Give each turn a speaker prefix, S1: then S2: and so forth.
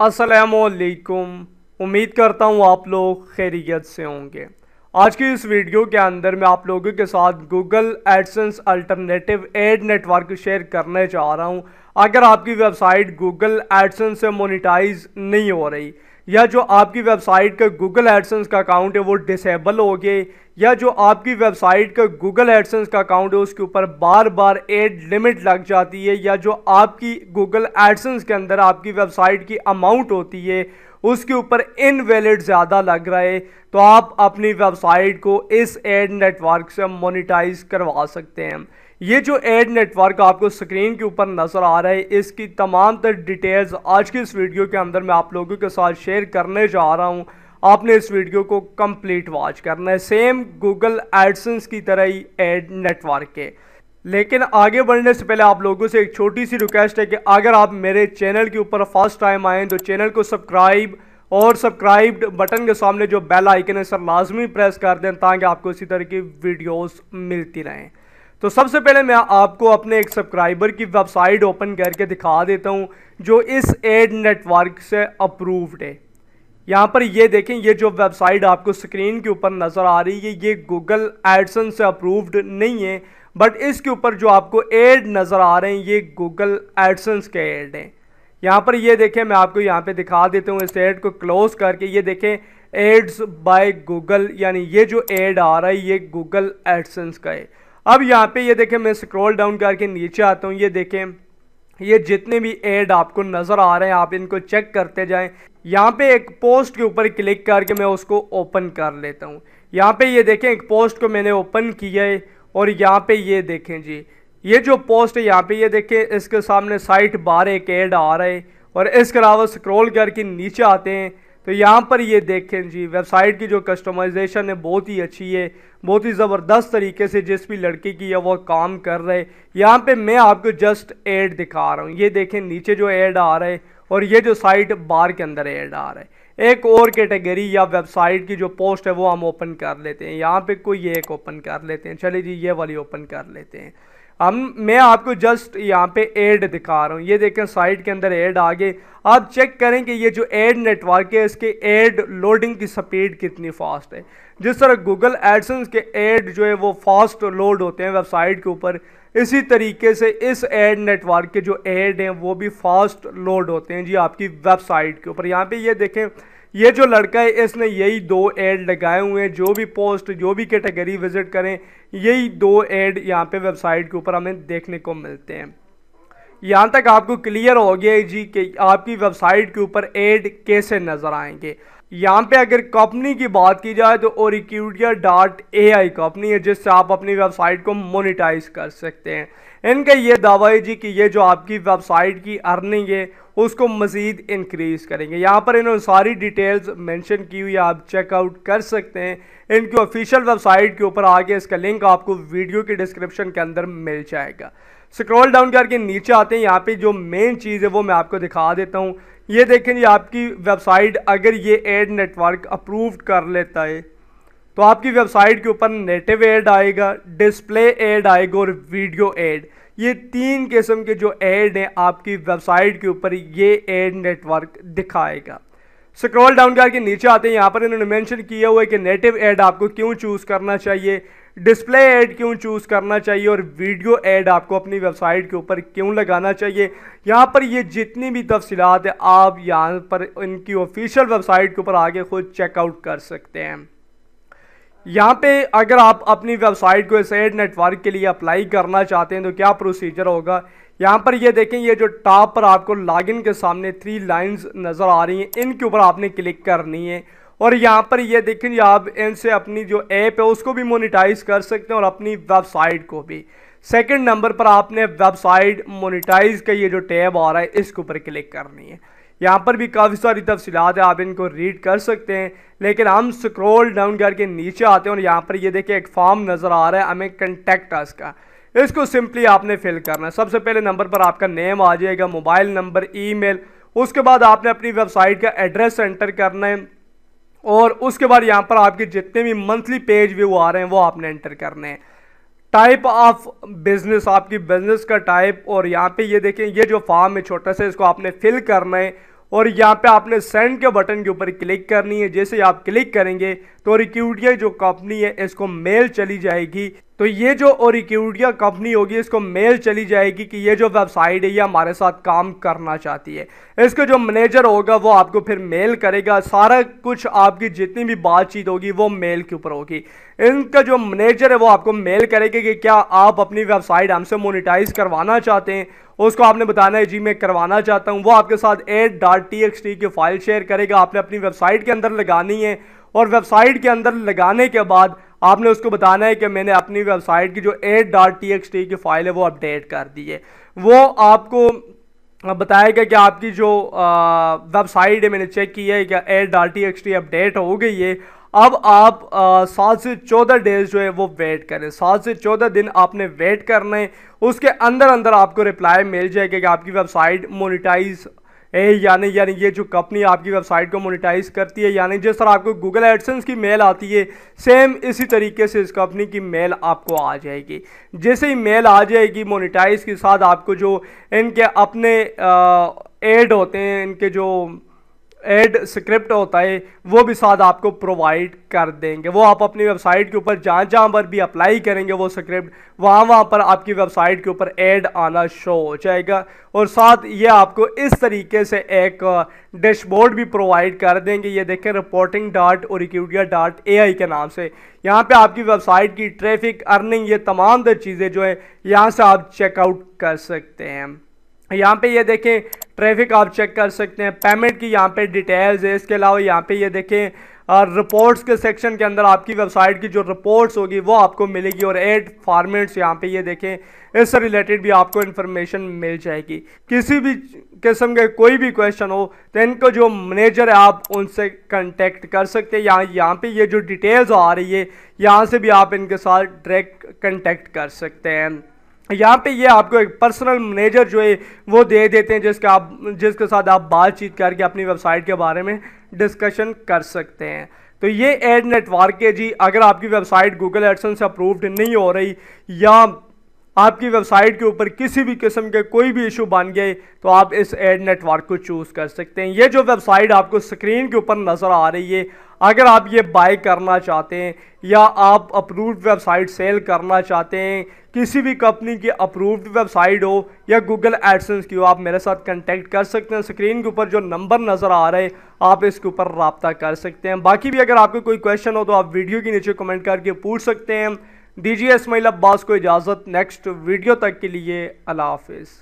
S1: असलकुम उम्मीद करता हूँ आप लोग खैरियत से होंगे आज की इस वीडियो के अंदर मैं आप लोगों के साथ Google AdSense alternative ad network share करने जा रहा हूँ अगर आपकी वेबसाइट गूगल एडसेंस से मोनिटाइज नहीं हो रही या जो आपकी वेबसाइट का गूगल एडसेंस का अकाउंट है वो डिसेबल हो गए या जो आपकी वेबसाइट का गूगल एडसेंस का अकाउंट है उसके ऊपर बार बार एड लिमिट लग जाती है या जो आपकी गूगल एडसेंस के अंदर आपकी वेबसाइट की अमाउंट होती है उसके ऊपर इनवेलिड ज़्यादा लग रहा है तो आप अपनी वेबसाइट को इस एड नेटवर्क से मोनिटाइज करवा सकते हैं ये जो एड नेटवर्क आपको स्क्रीन के ऊपर नज़र आ रहा है इसकी तमाम तर डिटेल्स आज की इस वीडियो के अंदर मैं आप लोगों के साथ शेयर करने जा रहा हूँ आपने इस वीडियो को कंप्लीट वॉच करना है सेम गूगल एडसन्स की तरह ही एड नेटवर्क के लेकिन आगे बढ़ने से पहले आप लोगों से एक छोटी सी रिक्वेस्ट है कि अगर आप मेरे चैनल के ऊपर फर्स्ट टाइम आएँ तो चैनल को सब्सक्राइब और सब्सक्राइब बटन के सामने जो बेल आइकन है सर लाजमी प्रेस कर दें ताकि आपको इसी तरह की वीडियोस मिलती रहें तो सबसे पहले मैं आपको अपने एक सब्सक्राइबर की वेबसाइट ओपन करके दिखा देता हूँ जो इस एड नेटवर्क से अप्रूव्ड है यहाँ पर ये देखें ये जो वेबसाइट आपको स्क्रीन के ऊपर नज़र आ रही है ये गूगल एडसन से अप्रूव्ड नहीं है बट इसके ऊपर जो आपको एड नज़र आ रहे हैं ये गूगल एडसन्स के एड हैं यहाँ पर ये देखें मैं आपको यहाँ पे दिखा देता हूँ इस एड को क्लोज करके ये देखें एड्स बाय गूगल यानी ये जो एड आ रहा है ये गूगल एडसन्स का है अब यहाँ पे ये देखें मैं स्क्रॉल डाउन करके नीचे आता हूँ ये देखें ये जितने भी एड आपको नज़र आ रहे हैं आप इनको चेक करते जाएं यहाँ पे एक पोस्ट के ऊपर क्लिक करके मैं उसको ओपन कर लेता हूँ यहाँ पे ये देखें एक पोस्ट को मैंने ओपन किया है और यहाँ पे ये देखें जी ये जो पोस्ट है यहाँ पे ये देखें इसके सामने साइट बार एक एड आ रहा है और इसके अलावा स्क्रोल करके नीचे आते हैं तो यहाँ पर ये देखें जी वेबसाइट की जो कस्टमाइजेशन है बहुत ही अच्छी है बहुत ही ज़बरदस्त तरीके से जिस भी लड़के की या वो काम कर रहे यहाँ पे मैं आपको जस्ट ऐड दिखा रहा हूँ ये देखें नीचे जो ऐड आ रहा है और ये जो साइट बार के अंदर ऐड आ रहा है एक और कैटेगरी या वेबसाइट की जो पोस्ट है वो हम ओपन कर लेते हैं यहाँ पे कोई ये एक ओपन कर लेते हैं चलिए जी ये वाली ओपन कर लेते हैं हम मैं आपको जस्ट यहाँ पे एड दिखा रहा हूँ ये देखें साइट के अंदर एड आ गए आप चेक करें कि ये जो एड नेटवर्क है इसके एड लोडिंग की स्पीड कितनी फास्ट है जिस तरह गूगल एडसन्स के एड जो है वो फास्ट लोड होते हैं वेबसाइट के ऊपर इसी तरीके से इस एड नेटवर्क के जो एड हैं वो भी फास्ट लोड होते हैं जी आपकी वेबसाइट के ऊपर यहाँ पर ये देखें ये जो लड़का है इसने यही दो एड लगाए हुए हैं जो भी पोस्ट जो भी कैटेगरी विजिट करें यही दो एड यहाँ पे वेबसाइट के ऊपर हमें देखने को मिलते हैं यहाँ तक आपको क्लियर हो गया है जी कि आपकी वेबसाइट के ऊपर एड कैसे नज़र आएंगे यहाँ पे अगर कंपनी की बात की जाए तो ओरिक्यूडिया डॉट ए आई कंपनी है जिससे आप अपनी वेबसाइट को मोनिटाइज कर सकते हैं इनका ये दावा है जी कि ये जो आपकी वेबसाइट की अर्निंग है उसको मज़ीद इंक्रीज़ करेंगे यहाँ पर इन्होंने सारी डिटेल्स मेंशन की हुई आप चेकआउट कर सकते हैं इनकी ऑफिशियल वेबसाइट के ऊपर आगे इसका लिंक आपको वीडियो के डिस्क्रिप्शन के अंदर मिल जाएगा स्क्रॉल डाउन करके नीचे आते हैं यहाँ पे जो मेन चीज़ है वो मैं आपको दिखा देता हूँ ये देखें जी आपकी वेबसाइट अगर ये एड नेटवर्क अप्रूव्ड कर लेता है तो आपकी वेबसाइट के ऊपर नेटिव एड आएगा डिस्प्ले एड आएगा और वीडियो एड ये तीन किस्म के जो एड हैं आपकी वेबसाइट के ऊपर ये एड नेटवर्क दिखाएगा स्क्रॉल डाउन करके नीचे आते हैं यहाँ पर इन्होंने मेंशन किया हुआ है कि नेटिव एड आपको क्यों चूज़ करना चाहिए डिस्प्ले एड क्यों चूज़ करना चाहिए और वीडियो एड आपको अपनी वेबसाइट के ऊपर क्यों लगाना चाहिए यहाँ पर ये जितनी भी तफसीत है आप यहाँ पर इनकी ऑफिशियल वेबसाइट के ऊपर आके खुद चेकआउट कर सकते हैं यहाँ पे अगर आप अपनी वेबसाइट को इस एड नेटवर्क के लिए अप्लाई करना चाहते हैं तो क्या प्रोसीजर होगा यहाँ पर ये देखें ये जो टॉप पर आपको लॉगिन के सामने थ्री लाइंस नज़र आ रही हैं इनके ऊपर आपने क्लिक करनी है और यहाँ पर ये देखें आप इनसे अपनी जो ऐप है उसको भी मोनिटाइज कर सकते हैं और अपनी वेबसाइट को भी सेकेंड नंबर पर आपने वेबसाइट मोनिटाइज का ये जो टैब आ रहा है इसके ऊपर क्लिक करनी है यहाँ पर भी काफ़ी सारी तफसीत है आप इनको रीड कर सकते हैं लेकिन हम स्क्रॉल डाउन करके नीचे आते हैं और यहाँ पर ये देखिए एक फॉर्म नज़र आ रहा है हमें कंटेक्ट अस का इसको सिंपली आपने फिल करना है सबसे पहले नंबर पर आपका नेम आ जाएगा मोबाइल नंबर ईमेल उसके बाद आपने अपनी वेबसाइट का एड्रेस एंटर करना है और उसके बाद यहाँ पर आपके जितने भी मंथली पेज व्यू आ रहे हैं वो आपने एंटर करने हैं टाइप ऑफ बिजनेस आपकी बिजनेस का टाइप और यहाँ पे ये देखें ये जो फॉर्म है छोटा सा इसको आपने फिल करना है और यहाँ पे आपने सेंड के बटन के ऊपर क्लिक करनी है जैसे आप क्लिक करेंगे तो रिक्यूडिया जो कंपनी है इसको मेल चली जाएगी तो ये जो ओरिक्यूडिया कंपनी होगी इसको मेल चली जाएगी कि ये जो वेबसाइट है ये हमारे साथ काम करना चाहती है इसका जो मैनेजर होगा वो आपको फिर मेल करेगा सारा कुछ आपकी जितनी भी बातचीत होगी वो मेल के ऊपर होगी इनका जो मैनेजर है वो आपको मेल करेगा कि क्या आप अपनी वेबसाइट हमसे मोनिटाइज करवाना चाहते हैं उसको आपने बताना है जी मैं करवाना चाहता हूँ वो आपके साथ ad dot T X T की फाइल शेयर करेगा आपने अपनी वेबसाइट के अंदर लगानी है और वेबसाइट के अंदर लगाने के बाद आपने उसको बताना है कि मैंने अपनी वेबसाइट की जो ad dot T X T की फाइल है वो अपडेट कर दी है वो आपको बताएगा कि आपकी जो वेबसाइट है मैंने चेक की है कि ad dot T X T update हो गई है अब आप सात से चौदह डेज जो है वो वेट करें सात से चौदह दिन आपने वेट करना है उसके अंदर अंदर आपको रिप्लाई मिल जाएगा कि आपकी वेबसाइट मोनिटाइज है यानी यानी ये जो कंपनी आपकी वेबसाइट को मोनिटाइज करती है यानी जिस तरह आपको गूगल एडसेंस की मेल आती है सेम इसी तरीके से इस कंपनी की मेल आपको आ जाएगी जैसे ही मेल आ जाएगी मोनिटाइज के साथ आपको जो इनके अपने एड होते हैं इनके जो एड स्क्रिप्ट होता है वो भी साथ आपको प्रोवाइड कर देंगे वो आप अपनी वेबसाइट के ऊपर जहाँ जहाँ पर भी अप्लाई करेंगे वो स्क्रिप्ट वहाँ वहाँ पर आपकी वेबसाइट के ऊपर ऐड आना शो हो जाएगा और साथ ये आपको इस तरीके से एक डैशबोर्ड uh, भी प्रोवाइड कर देंगे ये देखें रिपोर्टिंग डॉट और रिक्यूडिया डॉट ए आई के नाम से यहाँ पर आपकी वेबसाइट की ट्रैफिक अर्निंग ये तमाम चीज़ें जो है यहाँ से आप चेकआउट कर सकते हैं यहाँ पे ये देखें ट्रैफिक आप चेक कर सकते हैं पेमेंट की यहाँ पे डिटेल्स है इसके अलावा यहाँ पे ये देखें और रिपोर्ट्स के सेक्शन के अंदर आपकी वेबसाइट की जो रिपोर्ट्स होगी वो आपको मिलेगी और एड फार्मेट्स यहाँ पे ये देखें इससे रिलेटेड भी आपको इन्फॉर्मेशन मिल जाएगी किसी भी किस्म के कोई भी क्वेश्चन हो तो इनको जो मैनेजर है आप उनसे कंटेक्ट कर सकते हैं यहाँ यहाँ पे ये जो डिटेल्स आ रही है यहाँ से भी आप इनके साथ डायरेक्ट कंटेक्ट कर सकते हैं यहाँ पे ये आपको एक पर्सनल मैनेजर जो है वो दे देते हैं जिसके आप जिसके साथ आप बातचीत करके अपनी वेबसाइट के बारे में डिस्कशन कर सकते हैं तो ये एड नेटवर्क है जी अगर आपकी वेबसाइट गूगल एडसन से अप्रूव्ड नहीं हो रही या आपकी वेबसाइट के ऊपर किसी भी किस्म के कोई भी इशू बन गए तो आप इस एड नेटवर्क को चूज़ कर सकते हैं ये जो वेबसाइट आपको स्क्रीन के ऊपर नज़र आ रही है अगर आप ये बाय करना चाहते हैं या आप अप्रूव्ड वेबसाइट सेल करना चाहते हैं किसी भी कंपनी की अप्रूव्ड वेबसाइट हो या गूगल एडसेंस की हो आप मेरे साथ कांटेक्ट कर सकते हैं स्क्रीन के ऊपर जो नंबर नज़र आ रहे हैं आप इसके ऊपर रबता कर सकते हैं बाकी भी अगर आपको कोई क्वेश्चन हो तो आप वीडियो के नीचे कमेंट करके पूछ सकते हैं दीजिए इसमाइल अब्बास को इजाज़त नेक्स्ट वीडियो तक के लिए अल्लाह हाफिज़